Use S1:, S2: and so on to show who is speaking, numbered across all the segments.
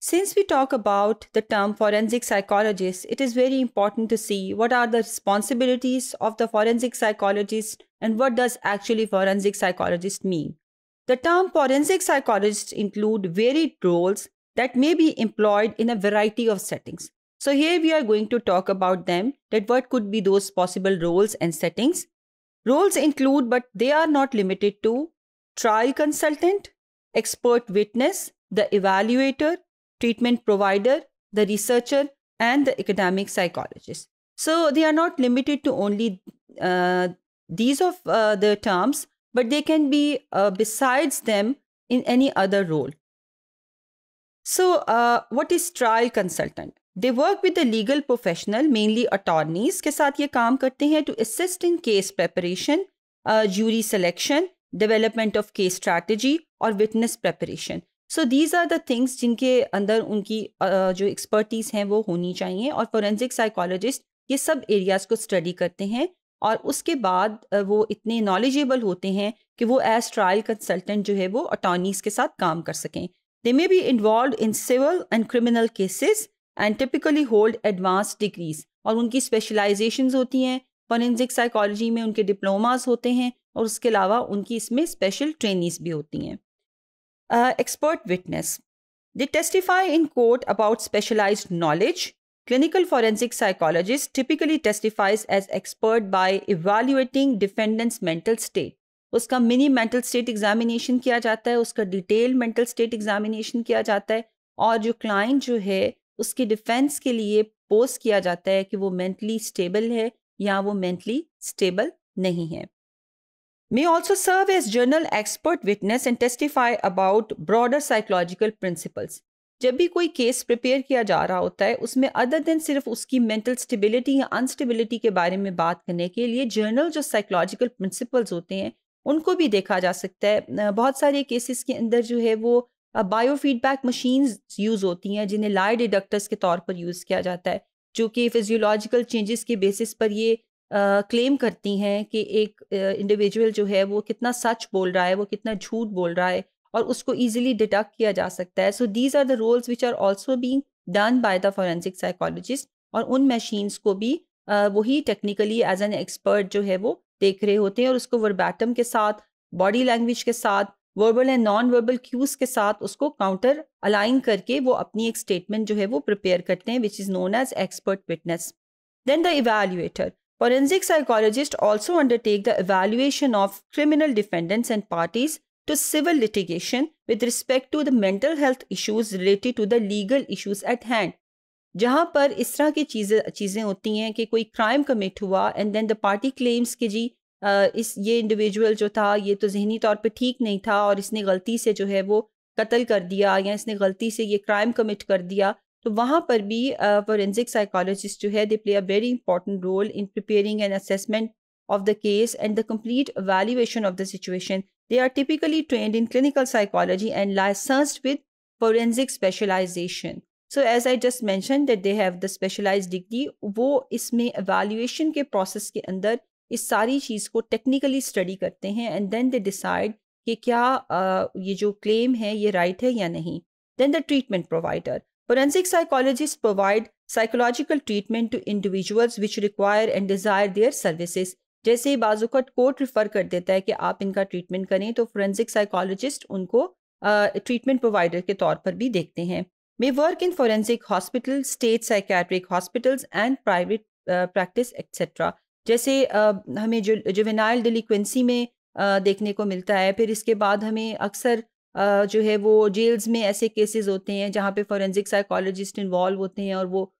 S1: Since we talk about the term forensic psychologist, it is very important to see what are the responsibilities of the forensic psychologist and what does actually forensic psychologist mean. The term forensic psychologist include varied roles that may be employed in a variety of settings. So here we are going to talk about them that what could be those possible roles and settings. Roles include but they are not limited to trial consultant, expert witness, the evaluator, treatment provider, the researcher, and the academic psychologist. So they are not limited to only uh, these of uh, the terms, but they can be uh, besides them in any other role. So what is trial consultant? They work with the legal professional, mainly attorneys, ke ye kaam karte hai, to assist in case preparation, jury selection, development of case strategy, or witness preparation. So these are the things जिनके अंदर उनकी जो expertise हैं वो होनी चाहिए और forensic psychologist ये सब एरियाज़ को स्टडी करते हैं और उसके बाद वो इतने नॉलेजेबल होते हैं कि वो एज ट्रायल कंसल्टेंट जो है वो अटॉर्नीज़ के साथ काम कर सकें they may be involved in civil and criminal cases and typically hold advance degrees और उनकी स्पेशलाइजेशन होती हैं फोरेंसिक साइकोलॉजी में उनके डिप्लोमास होते हैं और उसके अलावा उनकी इसमें स्पेशल ट्रेनिंग्स भी होती हैं uh, expert witness. They testify in court about specialized knowledge. Clinical forensic psychologist typically testifies as expert by evaluating defendant's mental state. उसका मिनी मेंटल स्टेट एग्जामिनेशन किया जाता है उसका डिटेल मेंटल स्टेट एग्जामिनेशन किया जाता है और जो क्लाइंट जो है उसकी डिफेंस के लिए पोस्ट किया जाता है कि वो मेंटली स्टेबल है या वो मेंटली स्टेबल नहीं है may also serve as journal expert witness and testify about broader psychological principles. जब भी कोई केस प्रिपेयर किया जा रहा होता है उसमें अदर देन सिर्फ उसकी मेंटल स्टेबिलिटी या अनस्टेबिलिटी के बारे में बात करने के लिए जर्नल जो साइकोलॉजिकल प्रिंसिपल्स होते हैं उनको भी देखा जा सकता है बहुत सारे केसेस के अंदर जो है वो बायो फीडबैक मशीन्स यूज़ होती हैं जिन्हें लाई डिडक्टर्स के तौर पर यूज़ किया जाता है जो कि फिजियोलॉजिकल चेंजेस के बेसिस पर ये क्लेम uh, करती हैं कि एक इंडिविजुअल uh, जो है वो कितना सच बोल रहा है वो कितना झूठ बोल रहा है और उसको इजीली डिटेक्ट किया जा सकता है so these are the roles which are also being done by the forensic psychologist और उन मशीन्स को भी uh, वही टेक्निकली एज एन एक्सपर्ट जो है वो देख रहे होते हैं और उसको वर्बैटम के साथ बॉडी लैंग्वेज के साथ verbal and non verbal cues के साथ उसको काउंटर अलाइन करके वो अपनी एक स्टेटमेंट जो है वो प्रिपेयर करते हैं which is known as expert witness then the evaluator Forensic psychologists also undertake the evaluation of criminal defendants and parties to civil litigation with respect to the mental health issues related to the legal issues at hand. जहाँ पर इस तरह की चीज़ें चीज़ें होती हैं कि कोई क्राइम कमिट हुआ and then the party claims कि जी आ, इस ये इंडिविजुअल जो था ये तो जहनी तौर पे ठीक नहीं था और इसने गलती से जो है वो कत्ल कर दिया या इसने गलती से ये क्राइम कमिट कर दिया तो वहाँ पर भी फॉरेंसिक साइकोलॉजिस्ट जो है they play a very important role in preparing an assessment of the case and the complete evaluation of the situation they are typically trained in clinical psychology and licensed with forensic specialization so as I just mention that they have the specialize degree वो इसमें valuation के process के अंदर इस सारी चीज़ को technically study करते हैं एंड देन दे डिसाइड कि क्या uh, ये जो क्लेम है ये राइट right है या नहीं then the treatment provider Forensic psychologists provide psychological treatment to individuals which require and desire their services. जैसे ही बाजूकट कोर्ट रिफर कर देता है कि आप इनका ट्रीटमेंट करें तो फोरेंसिक साइकोलॉजिस्ट उनको ट्रीटमेंट uh, प्रोवाइडर के तौर पर भी देखते हैं may work in forensic hospital state psychiatric hospitals and private practice etcetera जैसे uh, हमें जो जुवेनाइल डिलिक्वेंसी में uh, देखने को मिलता है फिर इसके बाद हमें अक्सर जो है वो जेल्स में ऐसे केसेस होते हैं जहाँ पे फॉरेंसिक साइकोलॉजिस्ट इन्वॉल्व होते हैं और वो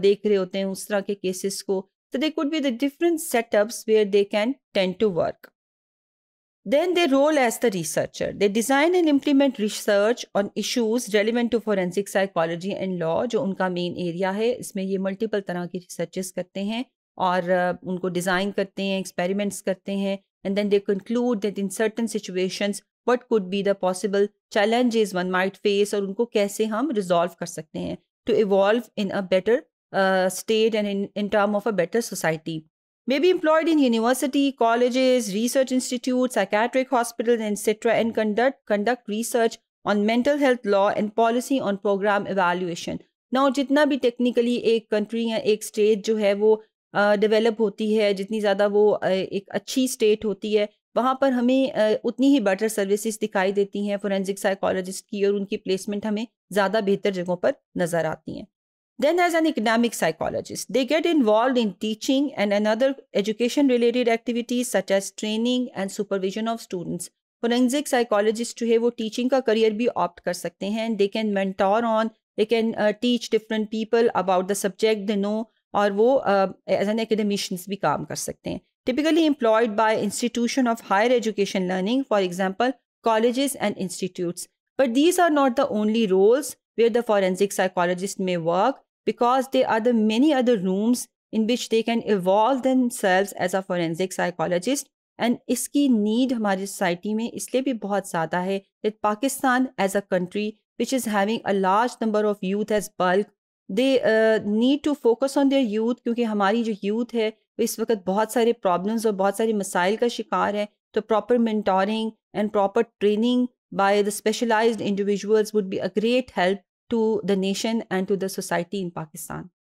S1: देख रहे होते हैं उस तरह के केसेस को तो they could be the different setups where they can tend to work then they role as the researcher they design and implement research on issues relevant to forensic psychology and law जो उनका main area है इसमें ये multiple तरह के researches करते हैं और उनको डिज़ाइन करते हैं एक्सपेरिमेंट्स करते हैं and then they conclude that in certain situations what could be the possible challenges one might face और उनको कैसे हम रिजोल्व कर सकते हैं to evolve in a better state and in term of a better society may be employed in university college research institute psychiatric hospital etcetera and conduct conduct research on mental health law and policy on program evaluation ना जितना भी technically एक country या एक state जो है वो develop uh, होती है जितनी ज़्यादा वो uh, एक अच्छी स्टेट होती है वहाँ पर हमें उतनी ही बेटर सर्विसेज दिखाई देती हैं फोरेंसिक साइकोलॉजिस्ट की और उनकी प्लेसमेंट हमें ज़्यादा बेहतर जगहों पर नज़र आती हैं then as an economic psychologist they get involve in teaching and an other education related activities such as training and supervision of students forensic psychologist जो है वो टीचिंग का करियर भी ऑप्ट कर सकते हैं they can mentor on they can teach different people about the subject the know और वो एज एन एकेडमिशंस भी काम कर सकते हैं typically employed by institution of higher education learning, for example, colleges and institutes. But these are not the only roles where the forensic psychologist may work because there are the many other rooms in which they can evolve themselves as a forensic psychologist And इसकी need हमारी society में इसलिए भी बहुत ज़्यादा है that Pakistan as a country which is having a large number of youth as bulk they need to focus on their youth, क्योंकि हमारी जो यूथ इस वक्त बहुत सारे प्रॉब्लम्स और बहुत सारे मसाइल का शिकार है तो proper mentoring and proper training by the specialized individuals would be a great help to the nation and to the society in Pakistan.